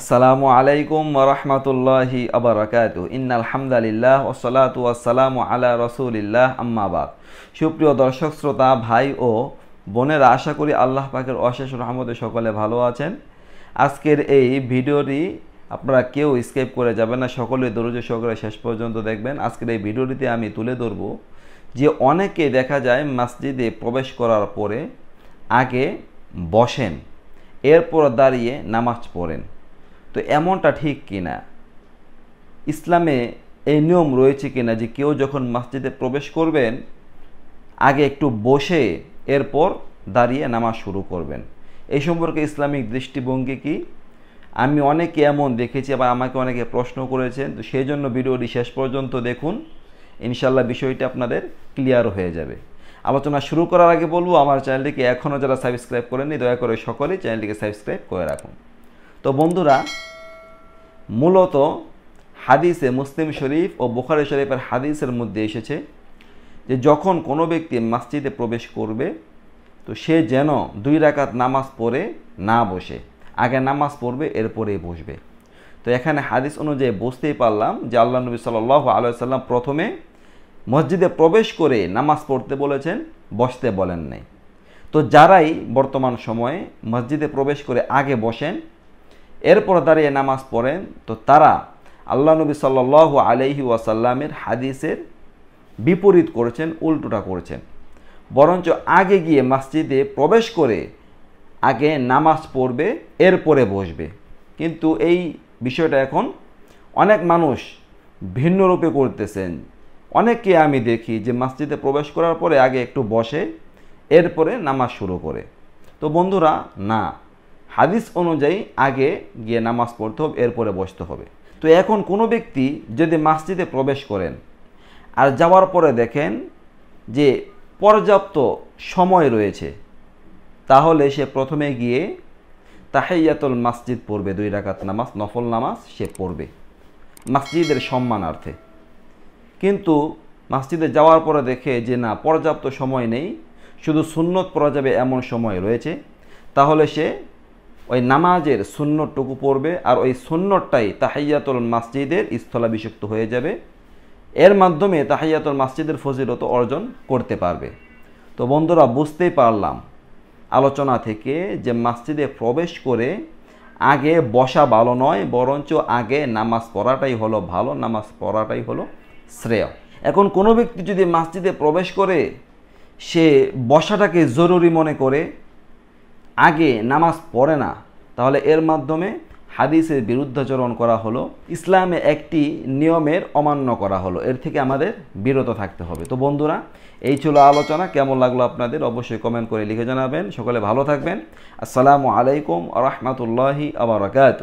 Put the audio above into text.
আসসালামু আলাইকুম রহমতুল্লাহি আবরাকাত ইন্নাল হামদালিল্লাহ ওসলাত ওয়াসালামু আলা রসুলিল্লাহ আম্মাবাদ সুপ্রিয় দর্শক শ্রোতা ভাই ও বোনেরা আশা করি আল্লাহ পাকের অশেষ রহমতে সকলে ভালো আছেন আজকের এই ভিডিওটি আপনারা কেউ স্কেপ করে যাবেন না সকলে দরজ সকলে শেষ পর্যন্ত দেখবেন আজকের এই ভিডিওটিতে আমি তুলে ধরব যে অনেকে দেখা যায় মসজিদে প্রবেশ করার পরে আগে বসেন এরপর দাঁড়িয়ে নামাজ পড়েন তো এমনটা ঠিক কি না ইসলামে এই নিয়ম রয়েছে কিনা যে কেউ যখন মসজিদে প্রবেশ করবেন আগে একটু বসে এরপর দাঁড়িয়ে নামাজ শুরু করবেন এই সম্পর্কে ইসলামিক দৃষ্টিভঙ্গি কি আমি অনেকে এমন দেখেছি আবার আমাকে অনেকে প্রশ্ন করেছেন তো সেই জন্য ভিডিওটি শেষ পর্যন্ত দেখুন ইনশাল্লাহ বিষয়টি আপনাদের ক্লিয়ার হয়ে যাবে আলোচনা শুরু করার আগে বলবো আমার চ্যানেলটিকে এখনও যারা সাবস্ক্রাইব করেননি দয়া করে সকলেই চ্যানেলটিকে সাবস্ক্রাইব করে রাখুন তো বন্ধুরা মূলত হাদিসে মুসলিম শরীফ ও বুখারি শরীফের হাদিসের মধ্যে এসেছে যে যখন কোনো ব্যক্তি মসজিদে প্রবেশ করবে তো সে যেন দুই রাকাত নামাজ পড়ে না বসে আগে নামাজ পড়বে এরপরেই বসবে তো এখানে হাদিস অনুযায়ী বুঝতেই পারলাম যে আল্লাহ নবী সাল আলাইসাল্লাম প্রথমে মসজিদে প্রবেশ করে নামাজ পড়তে বলেছেন বসতে বলেন নাই তো যারাই বর্তমান সময়ে মসজিদে প্রবেশ করে আগে বসেন এরপর দাঁড়িয়ে নামাজ পড়েন তো তারা আল্লাহ নবী সাল্লাহ আলহি ওয়াসাল্লামের হাদিসের বিপরীত করেছেন উল্টোটা করেছেন বরঞ্চ আগে গিয়ে মসজিদে প্রবেশ করে আগে নামাজ পড়বে এরপরে বসবে কিন্তু এই বিষয়টা এখন অনেক মানুষ ভিন্ন রূপে করতেছেন অনেককে আমি দেখি যে মসজিদে প্রবেশ করার পরে আগে একটু বসে এরপরে নামাজ শুরু করে তো বন্ধুরা না হাদিস অনুযায়ী আগে গিয়ে নামাজ পড়তে হবে এরপরে বসতে হবে তো এখন কোনো ব্যক্তি যদি মসজিদে প্রবেশ করেন আর যাওয়ার পরে দেখেন যে পর্যাপ্ত সময় রয়েছে তাহলে সে প্রথমে গিয়ে তাহাইয়াতুল মসজিদ পড়বে দুই রাকাত নামাজ নফল নামাজ সে পড়বে মসজিদের সম্মানার্থে কিন্তু মসজিদে যাওয়ার পরে দেখে যে না পর্যাপ্ত সময় নেই শুধু সুন্নত পড়া যাবে এমন সময় রয়েছে তাহলে সে ওই নামাজের সুন্নরটুকু পড়বে আর ওই সুন্নরটাই তাহাইয়াতুল মাসজিদের স্থলাভিষিক্ত হয়ে যাবে এর মাধ্যমে তাহাইয়াতুল মাসজিদের ফজিলত অর্জন করতে পারবে তো বন্ধুরা বুঝতেই পারলাম আলোচনা থেকে যে মাসজিদে প্রবেশ করে আগে বসা ভালো নয় বরঞ্চ আগে নামাজ পড়াটাই হলো ভালো নামাজ পড়াটাই হলো শ্রেয় এখন কোনো ব্যক্তি যদি মাসজিদে প্রবেশ করে সে বসাটাকে জরুরি মনে করে আগে নামাজ পড়ে না তাহলে এর মাধ্যমে হাদিসের বিরুদ্ধাচরণ করা হলো ইসলামে একটি নিয়মের অমান্য করা হলো এর থেকে আমাদের বিরত থাকতে হবে তো বন্ধুরা এই ছিল আলোচনা কেমন লাগলো আপনাদের অবশ্যই কমেন্ট করে লিখে জানাবেন সকলে ভালো থাকবেন আসসালামু আলাইকুম রহমতুল্লাহি আবরকাত